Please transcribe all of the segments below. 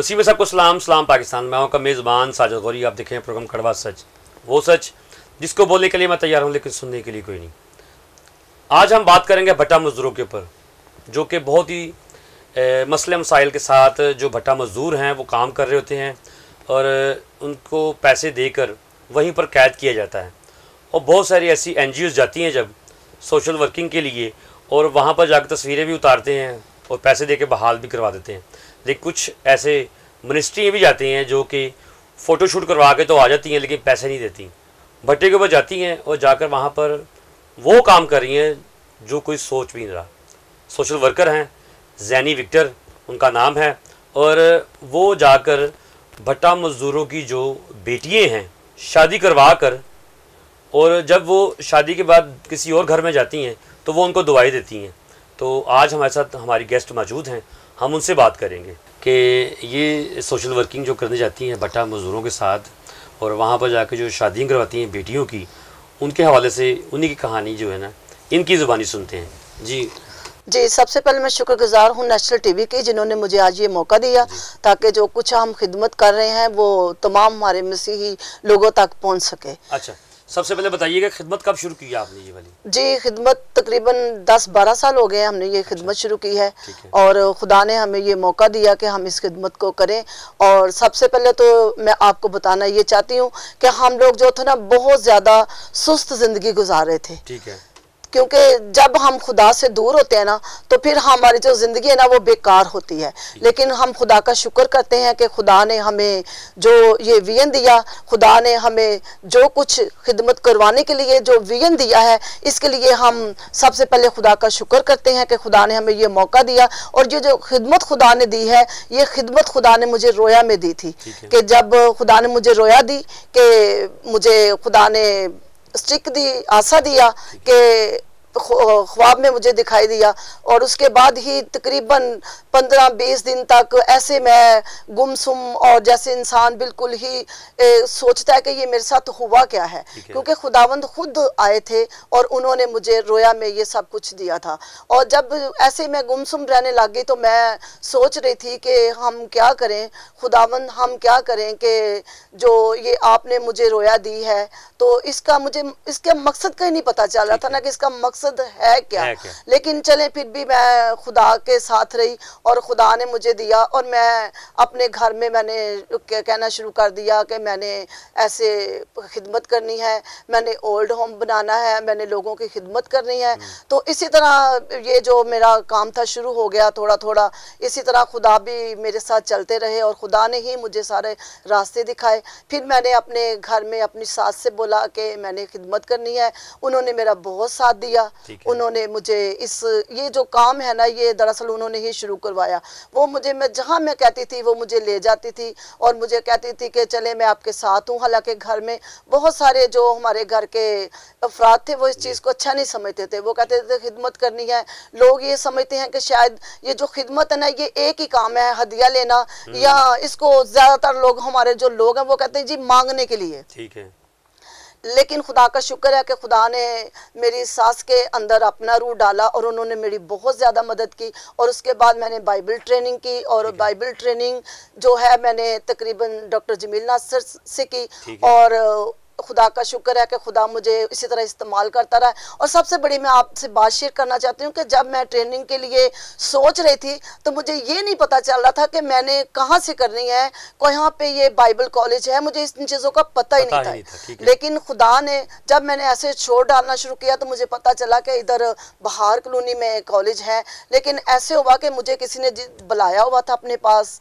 वसीम साहब को सलाम सलाम पाकिस्तान मैं का मेज़बान साजद गौरी आप देखें प्रोग्राम कड़वा सच वो सच जिसको बोलने के लिए मैं तैयार हूँ लेकिन सुनने के लिए कोई नहीं आज हम बात करेंगे भट्टा मज़दूरों के ऊपर जो कि बहुत ही ए, मसले मसाइल के साथ जो भट्टा मज़दूर हैं वो काम कर रहे होते हैं और उनको पैसे देकर वहीं पर कैद किया जाता है और बहुत सारी ऐसी एन जाती हैं जब सोशल वर्किंग के लिए और वहाँ पर जाकर तस्वीरें भी उतारते हैं और पैसे दे के बहाल भी करवा देते हैं लेकिन कुछ ऐसे मिनिस्ट्रियाँ भी जाती हैं जो कि फ़ोटोशूट करवा के तो आ जाती हैं लेकिन पैसे नहीं देती भट्टे के ऊपर जाती हैं और जाकर वहाँ पर वो काम कर रही हैं जो कोई सोच भी नहीं रहा सोशल वर्कर हैं जैनी विक्टर उनका नाम है और वो जाकर भट्टा मज़दूरों की जो बेटियाँ हैं शादी करवा कर और जब वो शादी के बाद किसी और घर में जाती हैं तो वो उनको दवाई देती हैं तो आज हमारे साथ हमारी गेस्ट मौजूद हैं हम उनसे बात करेंगे कि ये सोशल वर्किंग जो करने जाती हैं भट्टा मज़दूरों के साथ और वहाँ पर जाकर जो शादियाँ करवाती हैं बेटियों की उनके हवाले से उन्हीं की कहानी जो है ना इनकी ज़ुबानी सुनते हैं जी जी सबसे पहले मैं शुक्रगुजार हूँ नेशनल टीवी के जिन्होंने मुझे आज ये मौका दिया ताकि जो कुछ हम खिदमत कर रहे हैं वो तमाम हमारे मसीही लोगों तक पहुँच सके अच्छा सबसे पहले बताइएगा खिदमत कब शुरू की आपने ये वाली जी खिदमत तकरीबन 10-12 साल हो गए हमने ये खिदमत अच्छा। शुरू की है और खुदा ने हमें ये मौका दिया कि हम इस खिदमत को करें और सबसे पहले तो मैं आपको बताना ये चाहती हूँ कि हम लोग जो थे ना बहुत ज़्यादा सुस्त ज़िंदगी गुजार रहे थे ठीक है क्योंकि जब हम खुदा से दूर होते हैं ना तो फिर हमारी जो ज़िंदगी है ना वो बेकार होती है लेकिन हम खुदा का शुक्र करते हैं कि खुदा ने हमें जो ये वियन दिया खुदा ने हमें जो कुछ खिदमत करवाने के लिए जो वियन दिया है इसके लिए हम सबसे पहले खुदा का शुक्र करते हैं कि खुदा ने हमें ये मौका दिया और ये जो खिदमत खुदा ने दी है ये खिदमत खुदा ने मुझे रोया में दी थी कि जब खुदा ने मुझे रोया दी कि मुझे खुदा ने ਸਟ੍ਰਿਕ ਦੀ ਆਸਾ ਦੀ ਆ ਕਿ ख्वाब में मुझे दिखाई दिया और उसके बाद ही तकरीबन पंद्रह बीस दिन तक ऐसे मैं गुमसुम और जैसे इंसान बिल्कुल ही ए, सोचता है कि ये मेरे साथ हुआ क्या है क्योंकि खुदावंद खुद आए थे और उन्होंने मुझे रोया में ये सब कुछ दिया था और जब ऐसे मैं गुमसुम रहने लग गई तो मैं सोच रही थी कि हम क्या करें खुदावंद हम क्या करें कि जो ये आपने मुझे रोया दी है तो इसका मुझे इसका मकसद का नहीं पता चल रहा था ना कि इसका मकसद मकसद है क्या, है क्या? लेकिन चले फिर भी मैं खुदा के साथ रही और खुदा ने मुझे दिया और मैं अपने घर में मैंने कहना शुरू कर दिया कि मैंने ऐसे खिदमत करनी है मैंने ओल्ड होम बनाना है मैंने लोगों की खिदमत करनी है हम्म। तो इसी तरह ये जो मेरा काम था शुरू हो गया थोड़ा थोड़ा इसी तरह खुदा भी मेरे साथ चलते रहे और खुदा ने ही मुझे सारे रास्ते दिखाए फिर मैंने अपने घर में अपनी सास से बोला कि मैंने खिदमत करनी है उन्होंने मेरा बहुत साथ दिया उन्होंने मुझे इस ये जो काम है ना ये दरअसल उन्होंने ही शुरू करवाया वो मुझे मैं जहाँ मैं कहती थी वो मुझे ले जाती थी और मुझे कहती थी कि चले मैं आपके साथ हूँ हालांकि घर में बहुत सारे जो हमारे घर के अफराद थे वो इस चीज़ को अच्छा नहीं समझते थे वो कहते थे खिदमत करनी है लोग ये समझते हैं कि शायद ये जो खिदमत है ना ये एक ही काम है हदिया लेना हम्म। या इसको ज़्यादातर लोग हमारे जो लोग हैं वो कहते हैं जी मांगने के लिए ठीक है लेकिन खुदा का शुक्र है कि खुदा ने मेरी सास के अंदर अपना रूह डाला और उन्होंने मेरी बहुत ज़्यादा मदद की और उसके बाद मैंने बाइबल ट्रेनिंग की और बाइबल ट्रेनिंग जो है मैंने तकरीबन डॉक्टर जमील नासर से की और खुदा का शुक्र है कि खुदा मुझे इसी तरह इस्तेमाल करता रहा और सबसे बड़ी मैं आपसे बात शेयर करना चाहती हूँ कि जब मैं ट्रेनिंग के लिए सोच रही थी तो मुझे ये नहीं पता चल रहा था कि मैंने कहाँ से करनी है कहाँ पे ये बाइबल कॉलेज है मुझे इन चीज़ों का पता, पता ही नहीं था, था लेकिन खुदा ने जब मैंने ऐसे छोड़ डालना शुरू किया तो मुझे पता चला कि इधर बहार कॉलोनी में कॉलेज है लेकिन ऐसे हुआ कि मुझे किसी ने बुलाया हुआ था अपने पास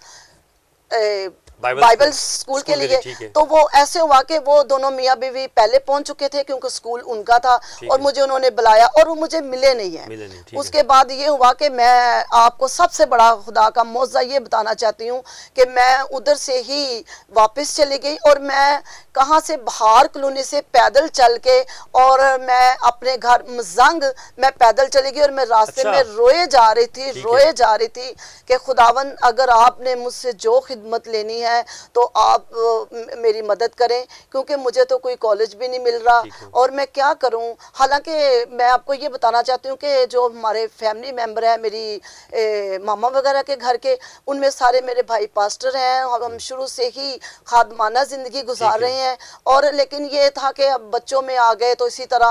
बाइबल स्कूल के लिए तो वो ऐसे हुआ कि वो दोनों मियाँ बीवी पहले पहुंच चुके थे क्योंकि स्कूल उनका था और मुझे उन्होंने बुलाया और वो मुझे मिले नहीं है मिले नहीं, उसके बाद ये हुआ कि मैं आपको सबसे बड़ा खुदा का मुआवजा ये बताना चाहती हूँ कि मैं उधर से ही वापस चली गई और मैं कहाँ से बाहर कलोनी से पैदल चल के और मैं अपने घर जंग मैं पैदल चली गई और मैं रास्ते अच्छा। में रोए जा रही थी रोए जा रही थी कि खुदावन अगर आपने मुझसे जो खिदमत लेनी है हैं तो आप मेरी मदद करें क्योंकि मुझे तो कोई कॉलेज भी नहीं मिल रहा और मैं क्या करूं हालांकि मैं आपको ये बताना चाहती हूं कि जो हमारे फैमिली मेम्बर हैं मेरी ए, मामा वगैरह के घर के उनमें सारे मेरे भाई पास्टर हैं और हम हम्म। शुरू से ही खादमाना ज़िंदगी गुजार रहे हैं और लेकिन ये था कि अब बच्चों में आ गए तो इसी तरह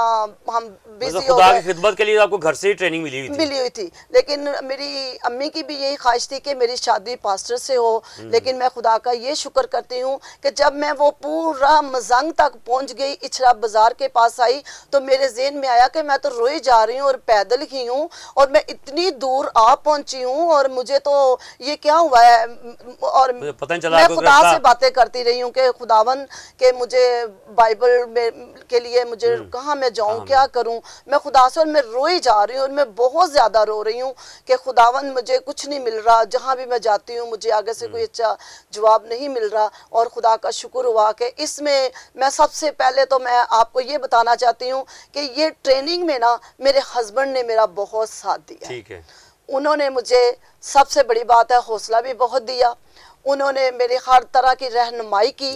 हम बिजी मतलब हो खिदमत के लिए तो आपको घर से ही ट्रेनिंग मिली हुई थी मिली हुई थी लेकिन मेरी अम्मी की भी यही ख्वाहिश थी कि मेरी शादी पास्टर से हो हम्म। लेकिन मैं खुदा का का ये शुक्र करती हूँ कि जब मैं वो पूरा मजंग तक पहुँच गई इछरा बाज़ार के पास आई तो मेरे जेन में आया कि मैं तो रोई जा रही हूँ और पैदल ही हूँ और मैं इतनी दूर आ पहुँची हूँ और मुझे तो ये क्या हुआ है और मैं खुदा से बातें करती रही हूँ कि खुदावन के मुझे बाइबल में के लिए मुझे हम्म। कहाँ मैं जाऊँ हाँ, क्या हाँ। करूँ मैं खुदा से और मैं रोई जा रही हूँ और मैं बहुत ज़्यादा रो रही हूँ कि खुदावन मुझे कुछ नहीं मिल रहा जहाँ भी मैं जाती हूँ मुझे आगे से कोई हम्म। अच्छा जवाब जवाब नहीं मिल रहा और खुदा का शुक्र हुआ कि इसमें मैं सबसे पहले तो मैं आपको ये बताना चाहती हूँ कि ये ट्रेनिंग में ना मेरे हस्बैंड ने मेरा बहुत साथ दिया ठीक है उन्होंने मुझे सबसे बड़ी बात है हौसला भी बहुत दिया उन्होंने मेरे हर तरह की रहनुमाई की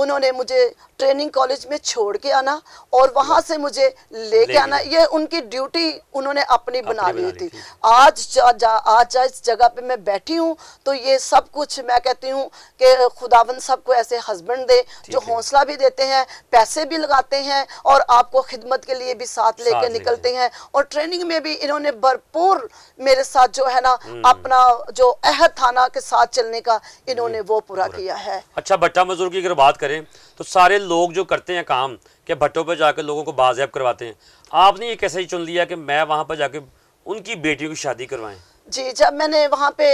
उन्होंने मुझे ट्रेनिंग कॉलेज में छोड़ के आना और वहाँ से मुझे लेके आना ये उनकी ड्यूटी उन्होंने अपनी बना ली थी आज जा, जा, आज इस जगह पे मैं बैठी हूँ तो ये सब कुछ मैं कहती हूँ कि खुदावन सबको ऐसे हस्बैंड दे जो हौसला भी देते हैं पैसे भी लगाते हैं और आपको खिदमत के लिए भी साथ लेके निकलते हैं और ट्रेनिंग में भी इन्होंने भरपूर मेरे साथ जो है ना हम्म। अपना जो अहद थाना के साथ चलने का इन्होंने वो पूरा किया है अच्छा भट्टा मजदूर की अगर बात करें तो सारे लोग जो करते हैं काम के भट्टों पर जाकर लोगों को बाजैब करवाते हैं आपने ये कैसे चुन लिया कि मैं वहाँ पर जाके उनकी बेटियों की शादी करवाएं जी जब मैंने वहाँ पे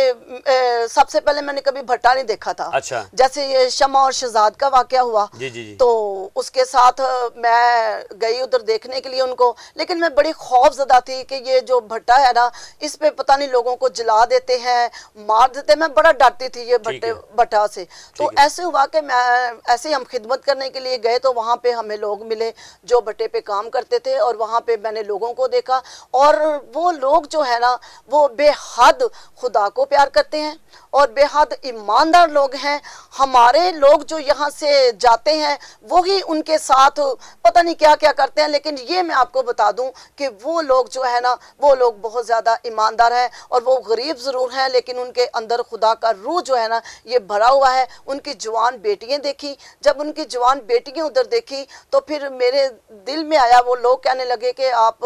ए, सबसे पहले मैंने कभी भट्टा नहीं देखा था अच्छा जैसे ये शमा और शहजाद का वाक्य हुआ जी जी जी तो उसके साथ मैं गई उधर देखने के लिए उनको लेकिन मैं बड़ी खौफ ज़दा थी कि ये जो भट्टा है ना इस पे पता नहीं लोगों को जला देते हैं मार देते मैं बड़ा डरती थी ये भट्टे भट्टा से तो ऐसे हुआ कि मैं ऐसे हम खिदमत करने के लिए गए तो वहाँ पर हमें लोग मिले जो भट्टे पे काम करते थे और वहाँ पर मैंने लोगों को देखा और वो लोग जो है ना वो बेहद हद खुदा को प्यार करते हैं और बेहद ईमानदार लोग हैं हमारे लोग जो यहाँ से जाते हैं वो ही उनके साथ पता नहीं क्या क्या करते हैं लेकिन ये मैं आपको बता दूं कि वो लोग जो है ना वो लोग बहुत ज़्यादा ईमानदार हैं और वो गरीब ज़रूर हैं लेकिन उनके अंदर खुदा का रूह जो है ना ये भरा हुआ है उनकी जवान बेटियाँ देखी जब उनकी जवान बेटियाँ उधर देखी तो फिर मेरे दिल में आया वो लोग कहने लगे कि आप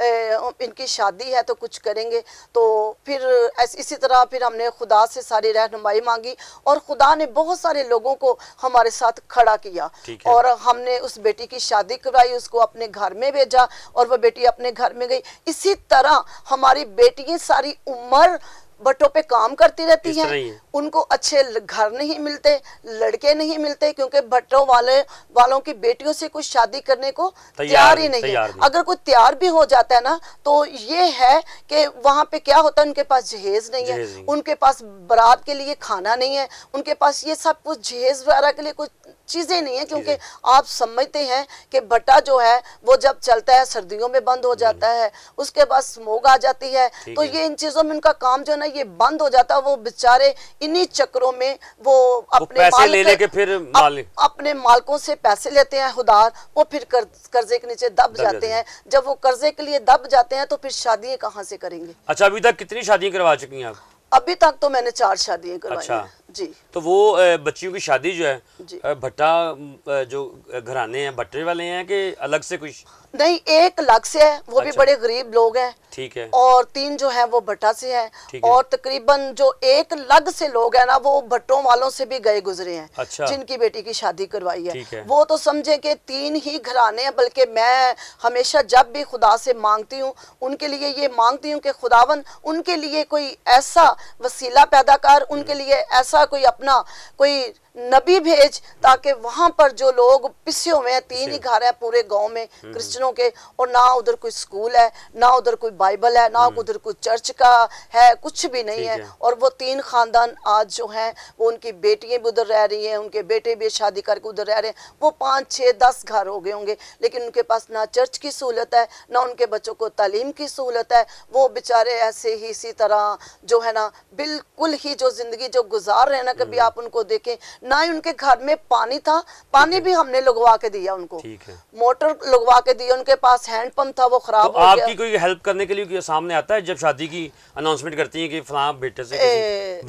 ए, इनकी शादी है तो कुछ करेंगे तो फिर इसी तरह फिर हमने खुदा से से सारी रहनुमाई मांगी और खुदा ने बहुत सारे लोगों को हमारे साथ खड़ा किया और हमने उस बेटी की शादी करवाई उसको अपने घर में भेजा और वह बेटी अपने घर में गई इसी तरह हमारी बेटियां सारी उम्र बटों पे काम करती रहती हैं है। उनको अच्छे घर नहीं मिलते लड़के नहीं मिलते क्योंकि भट्टों वाले वालों की बेटियों से कुछ शादी करने को तैयार ही नहीं है अगर कोई तैयार भी हो जाता है ना तो ये है कि वहाँ पे क्या होता है उनके पास जहेज नहीं है उनके पास बरात के लिए खाना नहीं है उनके पास ये सब कुछ जहेज वगैरह के लिए कुछ चीज़ें नहीं है क्योंकि आप समझते हैं कि भट्टा जो है वो जब चलता है सर्दियों में बंद हो हम्म। जाता है उसके बाद स्मोग आ जाती है तो ये इन चीज़ों में उनका काम जो है ना ये बंद हो जाता है वो बेचारे इन्हीं चक्रों में वो अपने पैसे ले के फिर अप, अपने मालकों से पैसे लेते हैं उदार वो फिर कर्जे के नीचे दब जाते हैं जब वो कर्जे के लिए दब जाते हैं तो फिर शादी कहाँ से करेंगे अच्छा अभी तक कितनी शादियाँ करवा चुकी हैं आप अभी तक तो मैंने चार शादियाँ करवाई अच्छा। जी तो वो बच्चियों की शादी जो है भट्टा जो घराने हैं भट्टे वाले हैं कि अलग से कुछ नहीं एक अलग से है वो अच्छा। भी बड़े गरीब लोग हैं ठीक है और तीन जो है वो भट्टा से है और तकरीबन जो एक लग से लोग हैं ना वो भट्टों वालों से भी गए गुजरे हैं अच्छा। जिनकी बेटी की शादी करवाई है।, है वो तो समझे कि तीन ही घराने हैं बल्कि मैं हमेशा जब भी खुदा से मांगती हूँ उनके लिए ये मांगती हूँ कि खुदावन उनके लिए कोई ऐसा वसीला पैदा कर उनके हम्म। लिए ऐसा ऐसा अच्छा कोई अपना कोई नबी भेज ताकि वहां पर जो लोग पिसे हुए हैं तीन ही घर हैं पूरे गांव में हम्म। क्रिश्चनों के और ना उधर कोई स्कूल है ना उधर कोई बाइबल है ना हम्म। उधर कोई चर्च का है कुछ भी नहीं है।, है और वो तीन खानदान आज जो हैं वो उनकी बेटियां भी उधर रह रही हैं उनके बेटे भी शादी करके उधर रह रहे हैं वो पाँच छः दस घर हो गए होंगे लेकिन उनके पास ना चर्च की सहूलत है ना उनके बच्चों को तालीम की सहूलत है वो बेचारे ऐसे ही इसी तरह जो है ना बिल्कुल ही जो ज़िंदगी जो गुजार बाहर रहना कभी हम्म। आप उनको देखें ना ही उनके घर में पानी था पानी भी हमने लगवा के दिया उनको मोटर लगवा के दिया उनके पास हैंडपम्प था वो खराब तो आपकी कोई हेल्प करने के लिए सामने आता है जब शादी की अनाउंसमेंट करती है की फला बेटे से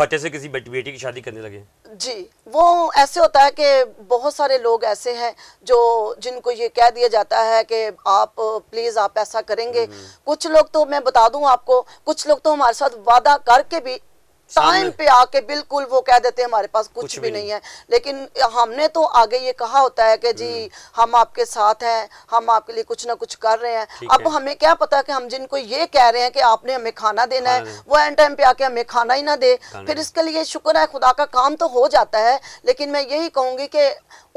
बच्चे से किसी बेटी की शादी करने लगे जी वो ऐसे होता है कि बहुत सारे लोग ऐसे हैं जो जिनको ये कह दिया जाता है कि आप प्लीज़ आप ऐसा करेंगे हम्म। कुछ लोग तो मैं बता दूं आपको कुछ लोग तो हमारे साथ वादा करके भी टाइम पे आके बिल्कुल वो कह देते हैं हमारे पास कुछ, कुछ भी, नहीं।, नहीं है लेकिन हमने तो आगे ये कहा होता है कि जी हम्म। हम आपके साथ हैं हम आपके लिए कुछ ना कुछ कर रहे हैं अब है। हमें क्या पता कि हम जिनको ये कह रहे हैं कि आपने हमें खाना देना है वो एंड टाइम पे आके हमें खाना ही ना दे फिर इसके लिए शुक्र है खुदा का काम तो हो जाता है लेकिन मैं यही कहूँगी कि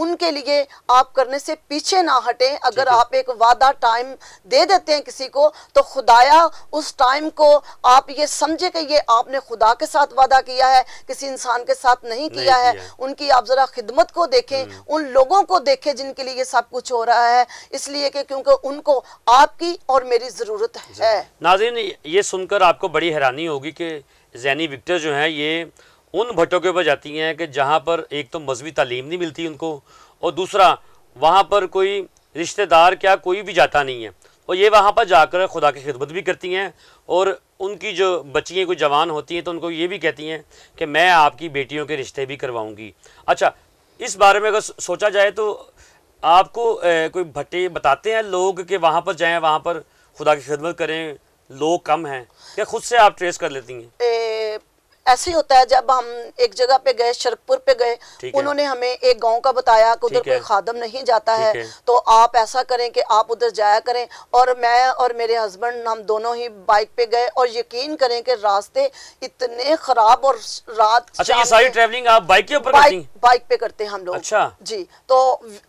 उनके लिए आप करने से पीछे ना हटें अगर आप एक वादा टाइम दे देते हैं किसी को तो खुदाया उस टाइम को आप ये समझे कि ये आपने खुदा के साथ साथ वादा किया है किसी इंसान के साथ नहीं किया नहीं है किया। उनकी आप जरा खिदमत को देखें हम्म। उन लोगों को देखें जिनके लिए ये सब कुछ हो रहा है इसलिए कि क्योंकि उनको आपकी और मेरी ज़रूरत है नाजिन ये सुनकर आपको बड़ी हैरानी होगी कि जैनी विक्टर जो है ये उन भट्टों के ऊपर जाती हैं कि जहाँ पर एक तो मजहबी तालीम नहीं मिलती उनको और दूसरा वहाँ पर कोई रिश्तेदार क्या कोई भी जाता नहीं है और ये वहाँ पर जाकर खुदा की खिदमत भी करती हैं और उनकी जो बच्चियाँ कोई जवान होती हैं तो उनको ये भी कहती हैं कि मैं आपकी बेटियों के रिश्ते भी करवाऊँगी अच्छा इस बारे में अगर सोचा जाए तो आपको ए, कोई भट्टे बताते हैं लोग कि वहाँ पर जाएँ वहाँ पर खुदा की खिदमत करें लोग कम हैं या खुद से आप ट्रेस कर लेती हैं ऐसे ही होता है जब हम एक जगह पे गए शरकपुर पे गए उन्होंने हमें एक गांव का बताया कि उधर कोई खादम नहीं जाता है तो आप ऐसा करें कि आप उधर जाया करें और मैं और मेरे हस्बैंड हम दोनों ही बाइक पे गए और यकीन करें कि रास्ते इतने खराब और रात अच्छा ये सारी ट्रैवलिंग आप बाइक के ऊपर बाइक, बाइक पे करते हैं हम लोग अच्छा जी तो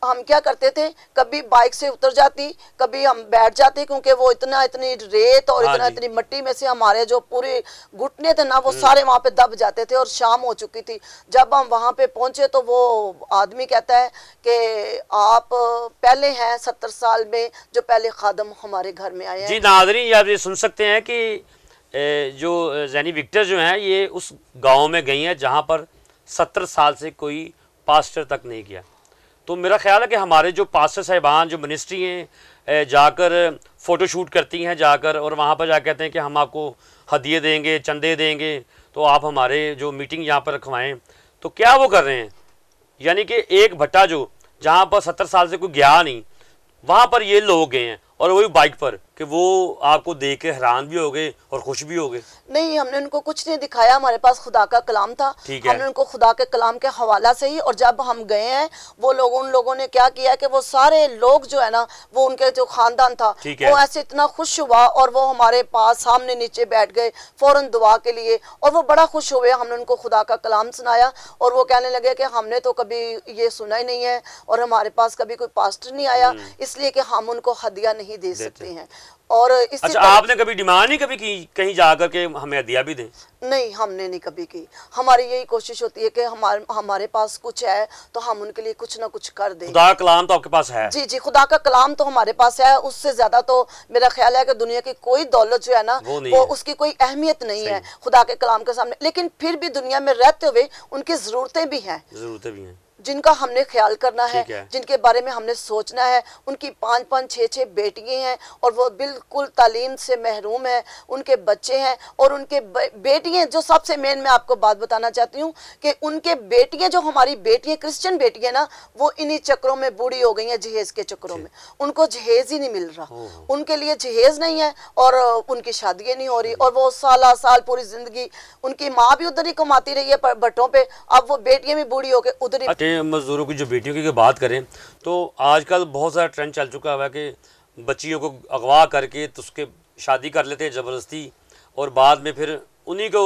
हम क्या करते थे कभी बाइक से उतर जाती कभी हम बैठ जाते क्योंकि वो इतना इतनी रेत और हाँ इतना इतनी मट्टी में से हमारे जो पूरे घुटने थे ना वो हम्म। सारे वहाँ पे में दब जाते थे और शाम हो चुकी थी जब हम वहाँ पे पहुँचे तो वो आदमी कहता है कि आप पहले हैं सत्तर साल में जो पहले खादम हमारे घर में आए हैं जी नादरी आप ये सुन सकते हैं कि जो जैनी विक्टर जो हैं ये उस गांव में गई हैं जहाँ पर सत्तर साल से कोई पास्टर तक नहीं गया तो मेरा ख्याल है कि हमारे जो पास्टर साहिबान जो मिनिस्ट्री हैं जाकर फ़ोटो शूट करती हैं जाकर और वहाँ पर जा कहते हैं कि हम आपको हदिये देंगे चंदे देंगे तो आप हमारे जो मीटिंग यहाँ पर रखवाएं तो क्या वो कर रहे हैं यानी कि एक भट्टा जो जहाँ पर सत्तर साल से कोई गया नहीं वहाँ पर ये लोग गए हैं और वही बाइक पर कि वो आपको देख के हैरान भी हो गए और खुश भी हो गए नहीं हमने उनको कुछ नहीं दिखाया हमारे पास खुदा का कलाम था हमने उनको खुदा के कलाम के हवाला से ही और जब हम गए हैं वो लोग उन लोगों ने क्या किया कि वो सारे लोग जो है ना वो उनके जो खानदान था वो ऐसे इतना खुश हुआ और वो हमारे पास सामने नीचे बैठ गए फ़ौरन दुआ के लिए और वो बड़ा खुश हुए हमने उनको खुदा का कलाम सुनाया और वो कहने लगे कि हमने तो कभी ये सुना ही नहीं है और हमारे पास कभी कोई पास्टर नहीं आया हम्म। इसलिए कि हम उनको हदिया नहीं दे सकते हैं और इससे अच्छा, आपने कभी डिमांड नहीं कभी की कहीं जा करके हमें दिया भी दें नहीं हमने नहीं कभी की हमारी यही कोशिश होती है कि हमारे हमारे पास कुछ है तो हम उनके लिए कुछ ना कुछ कर दें खुदा कलाम तो आपके पास है जी जी खुदा का कलाम तो हमारे पास है उससे ज्यादा तो मेरा ख्याल है कि दुनिया की कोई दौलत जो है ना वो, वो है। उसकी कोई अहमियत नहीं है खुदा के कलाम के सामने लेकिन फिर भी दुनिया में रहते हुए उनकी जरूरतें भी हैं जरूरतें भी हैं जिनका हमने ख्याल करना है, है जिनके बारे में हमने सोचना है उनकी पाँच पाँच छः छः बेटियाँ हैं और वो बिल्कुल तालीम से महरूम हैं उनके बच्चे हैं और उनके बेटियाँ जो सबसे मेन मैं आपको बात बताना चाहती हूँ कि उनके बेटियाँ जो हमारी बेटियाँ क्रिश्चियन बेटियाँ ना वो इन्हीं चक्करों में बूढ़ी हो गई हैं जहेज़ के चक्रों में उनको जहेज़ ही नहीं मिल रहा उनके लिए जहेज़ नहीं है और उनकी शादियाँ नहीं हो रही और वो साल साल पूरी ज़िंदगी उनकी माँ भी उधर ही कमाती रही है बटों पर अब वो बेटियाँ भी बूढ़ी होकर उधर ही अच्छा, में मज़दूरों की जो बेटियों की बात करें तो आजकल बहुत सारा ट्रेंड चल चुका हुआ है कि बच्चियों को अगवा करके तो उसके शादी कर लेते हैं ज़बरदस्ती और बाद में फिर उन्हीं को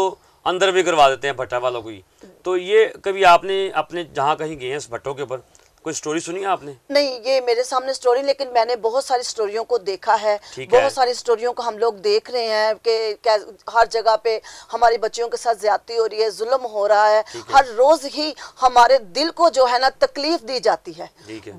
अंदर भी करवा देते हैं भट्टा वालों को ही तो ये कभी आपने अपने जहाँ कहीं गए हैं भट्टों के ऊपर कोई स्टोरी सुनी आपने नहीं ये मेरे सामने स्टोरी लेकिन मैंने बहुत सारी स्टोरियों को देखा है बहुत सारी स्टोरियों को हम लोग देख रहे हैं कि हर जगह पे हमारी बच्चियों के साथ ज्यादा हो रही है जुल्म हो रहा है हर रोज ही हमारे दिल को जो है ना तकलीफ दी जाती है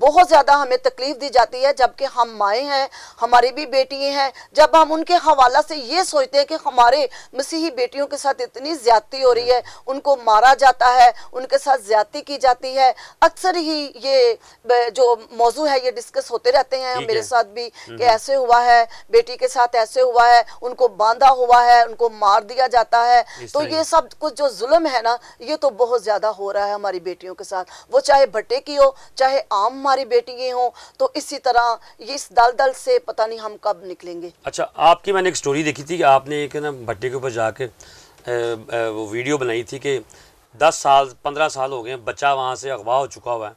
बहुत ज्यादा हमें तकलीफ दी जाती है जबकि हम माए हैं हमारी भी बेटी हैं जब हम उनके हवाला से ये सोचते हैं कि हमारे मसीही बेटियों के साथ इतनी ज्यादा हो रही है उनको मारा जाता है उनके साथ ज्यादा की जाती है अक्सर ही ये ये जो मौजू है ये डिस्कस होते रहते हैं मेरे साथ भी हम्म, कि हम्म। ऐसे हुआ है बेटी के साथ ऐसे हुआ है उनको बांधा हुआ है उनको मार दिया जाता है तो ये सब कुछ जो जुल्म है ना ये तो बहुत ज़्यादा हो रहा है हमारी बेटियों के साथ वो चाहे भट्टे की हो चाहे आम हमारी बेटी हो तो इसी तरह ये इस दल दल से पता नहीं हम कब निकलेंगे अच्छा आपकी मैंने एक स्टोरी देखी थी कि आपने एक ना भट्टे के ऊपर जाके वो वीडियो बनाई थी कि दस साल पंद्रह साल हो गए बच्चा वहाँ से अगवा हो चुका हुआ है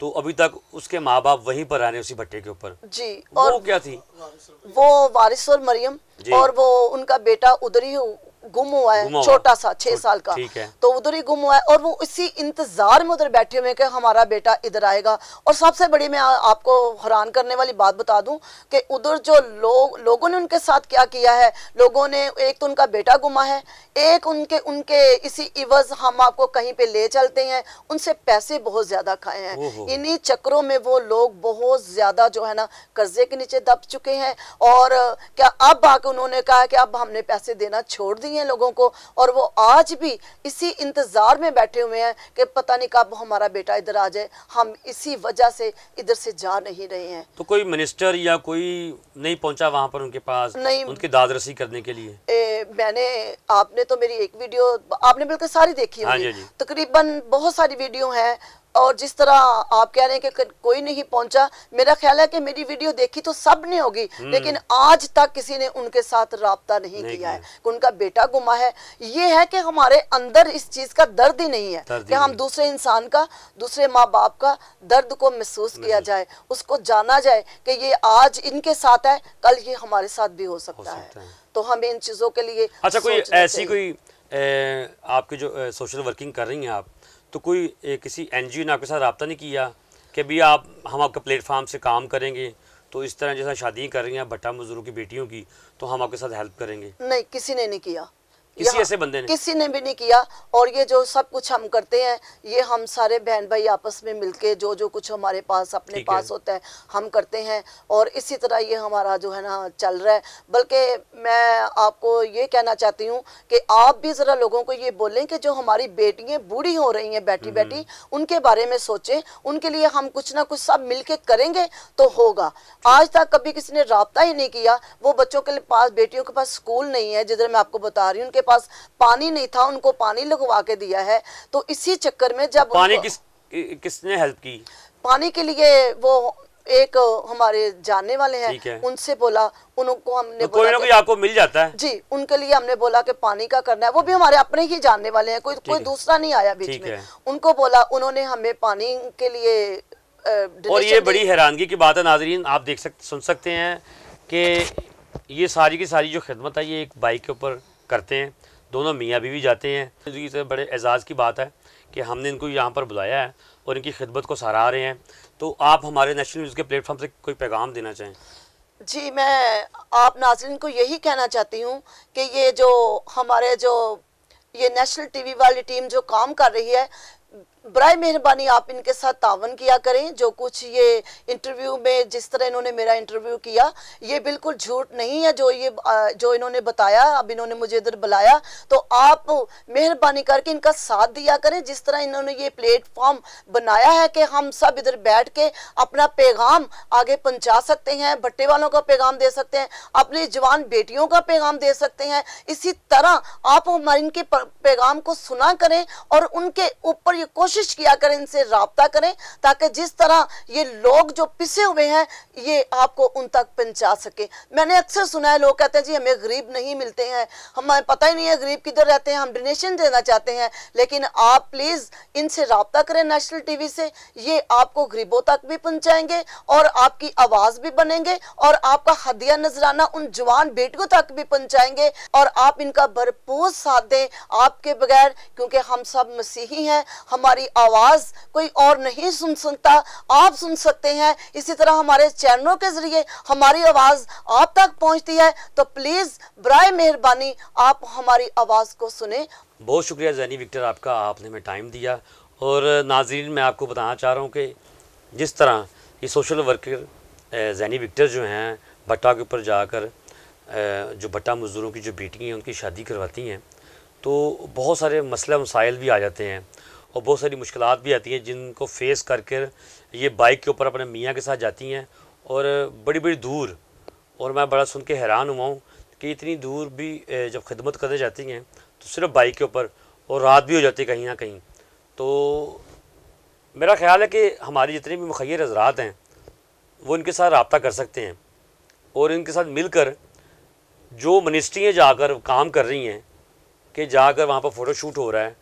तो अभी तक उसके माँ बाप वहीं पर रह रहे उसी भट्टे के ऊपर जी और वो क्या थी वो वारिस और मरियम और वो उनका बेटा उधर ही गुम हुआ है छोटा सा छह साल का तो उधर ही गुम हुआ है और वो इसी इंतजार में उधर बैठे हुए कि हमारा बेटा इधर आएगा और सबसे बड़ी मैं आपको हैरान करने वाली बात बता दूं कि उधर जो लोग लोगों ने उनके साथ क्या किया है लोगों ने एक तो उनका बेटा गुमा है एक उनके उनके इसी इवज हम आपको कहीं पे ले चलते हैं उनसे पैसे बहुत ज्यादा खाए हैं इन्हीं चक्रों में वो लोग बहुत ज्यादा जो है ना कर्जे के नीचे दब चुके हैं और क्या अब आके उन्होंने कहा कि अब हमने पैसे देना छोड़ दिया हुई हैं लोगों को और वो आज भी इसी इंतज़ार में बैठे हुए हैं कि पता नहीं कब हमारा बेटा इधर आ जाए हम इसी वजह से इधर से जा नहीं रहे हैं तो कोई मिनिस्टर या कोई नहीं पहुंचा वहाँ पर उनके पास नहीं उनकी दादरसी करने के लिए ए, मैंने आपने तो मेरी एक वीडियो आपने बिल्कुल सारी देखी हाँ होगी हाँ तकरीबन बहुत सारी वीडियो हैं और जिस तरह आप कह रहे हैं कि कोई नहीं पहुंचा मेरा ख्याल है कि मेरी वीडियो देखी तो सब ने होगी हम्म। लेकिन आज तक किसी ने उनके साथ रहा नहीं, नहीं किया है उनका बेटा गुमा है ये है कि हमारे अंदर इस चीज़ का दर्द ही नहीं है कि हम दूसरे इंसान का दूसरे माँ बाप का दर्द को महसूस किया जाए उसको जाना जाए कि ये आज इनके साथ है कल ये हमारे साथ भी हो सकता है तो हम इन चीज़ों के लिए अच्छा कोई ऐसी कोई आपकी जो सोशल वर्किंग कर रही है आप तो कोई किसी एन जी ओ ने आपके साथ रबता नहीं किया कि भाई आप हम आपके प्लेटफार्म से काम करेंगे तो इस तरह जैसा शादी कर रही हैं भट्टा मजदूरों की बेटियों की तो हम आपके साथ हेल्प करेंगे नहीं किसी ने नहीं किया किसी ऐसे बंदे ने किसी ने भी नहीं किया और ये जो सब कुछ हम करते हैं ये हम सारे बहन भाई आपस में मिलके जो जो कुछ हमारे पास अपने पास है। होता है हम करते हैं और इसी तरह ये हमारा जो है ना चल रहा है बल्कि मैं आपको ये कहना चाहती हूँ कि आप भी ज़रा लोगों को ये बोलें कि जो हमारी बेटियाँ बूढ़ी हो रही हैं बैठी बैठी हम्म, हम्म। उनके बारे में सोचे उनके लिए हम कुछ ना कुछ सब मिल करेंगे तो होगा आज तक कभी किसी ने रबता ही नहीं किया वो बच्चों के पास बेटियों के पास स्कूल नहीं है जिधर मैं आपको बता रही हूँ उनके जिनके पास पानी नहीं था उनको पानी लगवा के दिया है तो इसी चक्कर में जब पानी किस किसने हेल्प की पानी के लिए वो एक हमारे जानने वाले हैं है। उनसे बोला उनको हमने तो बोला कोई आपको मिल जाता है जी उनके लिए हमने बोला कि पानी का करना है वो भी हमारे अपने ही जानने वाले हैं कोई कोई दूसरा नहीं आया बीच में उनको बोला उन्होंने हमें पानी के लिए और ये बड़ी हैरानगी की बात है नाजरीन आप देख सकते सुन सकते हैं कि ये सारी की सारी जो खिदमत है ये एक बाइक के ऊपर करते हैं दोनों मियाँ बीवी जाते हैं ज़िंदगी से बड़े एजाज़ की बात है कि हमने इनको यहाँ पर बुलाया है और इनकी खिदमत को सराहा रहे हैं तो आप हमारे नेशनल न्यूज़ के प्लेटफॉर्म से कोई पैगाम देना चाहें जी मैं आप नाजरन को यही कहना चाहती हूँ कि ये जो हमारे जो ये नेशनल टीवी वाली टीम जो काम कर रही है बर मेहरबानी आप इनके साथ तावन किया करें जो कुछ ये इंटरव्यू में जिस तरह इन्होंने मेरा इंटरव्यू किया ये बिल्कुल झूठ नहीं है जो ये जो इन्होंने बताया अब इन्होंने मुझे इधर बुलाया तो आप मेहरबानी करके इनका साथ दिया करें जिस तरह इन्होंने ये प्लेटफॉर्म बनाया है कि हम सब इधर बैठ के अपना पैगाम आगे पहुँचा सकते हैं भट्टे वालों का पैगाम दे सकते हैं अपनी जवान बेटियों का पैगाम दे सकते हैं इसी तरह आप हमारे इनके पैगाम को सुना करें और उनके ऊपर ये कोशिश किया करें इनसे रबता करें ताकि जिस तरह ये लोग जो पिसे हुए हैं ये आपको उन तक पहुँचा सके मैंने अक्सर सुना है लोग कहते हैं जी हमें गरीब नहीं मिलते हैं हमें पता ही नहीं है गरीब किधर रहते हैं हम डोनेशन देना चाहते हैं लेकिन आप प्लीज़ इनसे रबता करें नेशनल टी से ये आपको गरीबों तक भी पहुँचाएंगे और आपकी आवाज़ भी बनेंगे और आपका हदिया नजराना उन जवान बेटियों तक भी पहुँचाएंगे और आप इनका भरपूर साथ दें आपके बगैर क्योंकि हम सब मसीही हैं हमारी हमारी आवाज़ कोई और नहीं सुन सकता आप सुन सकते हैं इसी तरह हमारे चैनलों के ज़रिए हमारी आवाज़ आप तक पहुंचती है तो प्लीज़ ब्राय मेहरबानी आप हमारी आवाज़ को सुने बहुत शुक्रिया जैनी विक्टर आपका आपने हमें टाइम दिया और नाजरीन मैं आपको बताना चाह रहा हूँ कि जिस तरह ये सोशल वर्कर जैनी विक्टर जो हैं भट्टा के ऊपर जाकर जो भट्टा मज़दूरों की जो बेटियाँ हैं उनकी शादी करवाती हैं तो बहुत सारे मसला मसाइल भी आ जाते हैं और बहुत सारी मुश्किल भी आती हैं जिनको फेस करके ये बाइक के ऊपर अपने मियाँ के साथ जाती हैं और बड़ी बड़ी दूर और मैं बड़ा सुन के हैरान हुआ हूँ कि इतनी दूर भी जब खिदमत करने जाती हैं तो सिर्फ बाइक के ऊपर और रात भी हो जाती है कहीं ना कहीं तो मेरा ख्याल है कि हमारे जितने भी मुखर हजरात हैं वो इनके साथ रबता कर सकते हैं और इनके साथ मिलकर जो मिनिस्ट्रियाँ जाकर काम कर रही हैं कि जाकर वहाँ पर फ़ोटो शूट हो रहा है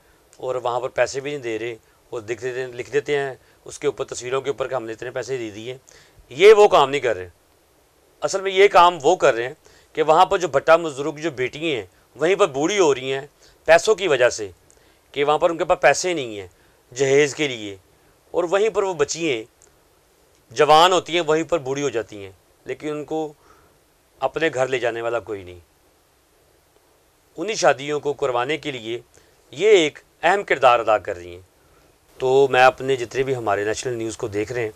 और वहाँ पर पैसे भी नहीं दे रहे और दिख देते लिख देते हैं उसके ऊपर तस्वीरों के ऊपर हमने इतने पैसे दे दिए ये वो काम नहीं कर रहे असल में ये काम वो कर रहे हैं कि वहाँ पर जो भट्टा मजदूरों की जो बेटियाँ हैं वहीं पर बूढ़ी हो रही हैं पैसों की वजह से कि वहाँ पर उनके पास पैसे नहीं हैं जहेज़ के लिए और वहीं पर वो बचिए जवान होती हैं वहीं पर बूढ़ी हो जाती हैं लेकिन उनको अपने घर ले जाने वाला कोई नहीं उन्हीं शादियों को करवाने के लिए ये एक अहम किरदार अदा कर रही हैं तो मैं अपने जितने भी हमारे नेशनल न्यूज़ को देख रहे हैं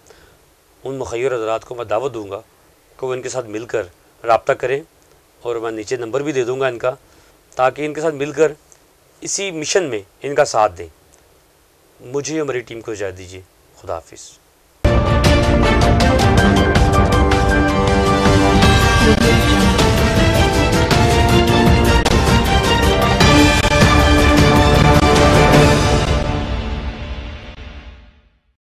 उन मुखर हजरात को मैं दावत दूँगा कि वो इनके साथ मिलकर रबता करें और मैं नीचे नंबर भी दे दूँगा इनका ताकि इनके साथ मिलकर इसी मिशन में इनका साथ दें मुझे और मेरी टीम को इजाज़त दीजिए खुदाफिज़